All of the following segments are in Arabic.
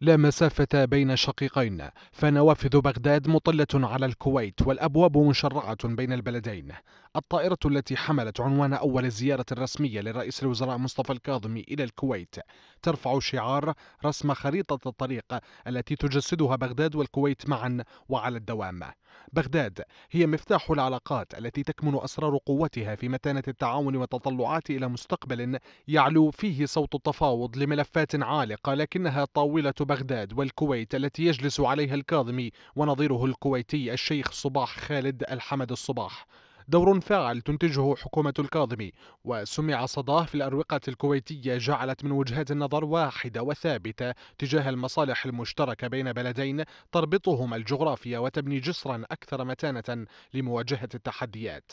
لا مسافة بين شقيقين فنوافذ بغداد مطلة على الكويت والأبواب مشرعة بين البلدين الطائرة التي حملت عنوان أول زيارة رسمية لرئيس الوزراء مصطفى الكاظمي إلى الكويت ترفع شعار رسم خريطة الطريق التي تجسدها بغداد والكويت معا وعلى الدوام بغداد هي مفتاح العلاقات التي تكمن أسرار قوتها في متانة التعاون والتطلعات إلى مستقبل يعلو فيه صوت التفاوض لملفات عالقة لكنها طاولة بغداد والكويت التي يجلس عليها الكاظمي ونظيره الكويتي الشيخ صباح خالد الحمد الصباح دور فاعل تنتجه حكومة الكاظمي وسمع صداه في الأروقة الكويتية جعلت من وجهات النظر واحدة وثابتة تجاه المصالح المشتركة بين بلدين تربطهما الجغرافيا وتبني جسرا أكثر متانة لمواجهة التحديات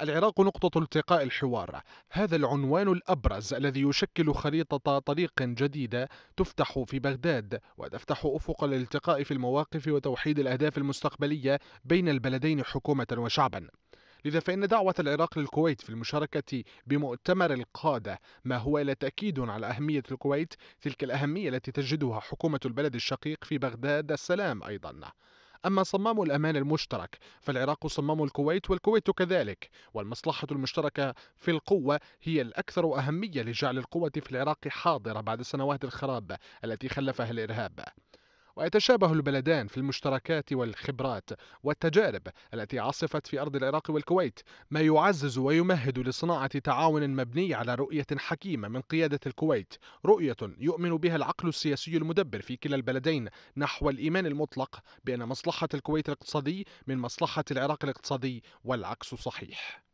العراق نقطة التقاء الحوار هذا العنوان الأبرز الذي يشكل خريطة طريق جديدة تفتح في بغداد وتفتح أفق الالتقاء في المواقف وتوحيد الأهداف المستقبلية بين البلدين حكومة وشعبا لذا فإن دعوة العراق للكويت في المشاركة بمؤتمر القادة ما هو إلى تأكيد على أهمية الكويت تلك الأهمية التي تجدها حكومة البلد الشقيق في بغداد السلام أيضا أما صمام الأمان المشترك فالعراق صمام الكويت والكويت كذلك والمصلحة المشتركة في القوة هي الأكثر أهمية لجعل القوة في العراق حاضرة بعد سنوات الخراب التي خلفها الإرهاب ويتشابه البلدان في المشتركات والخبرات والتجارب التي عصفت في أرض العراق والكويت ما يعزز ويمهد لصناعة تعاون مبني على رؤية حكيمة من قيادة الكويت رؤية يؤمن بها العقل السياسي المدبر في كلا البلدين نحو الإيمان المطلق بأن مصلحة الكويت الاقتصادي من مصلحة العراق الاقتصادي والعكس صحيح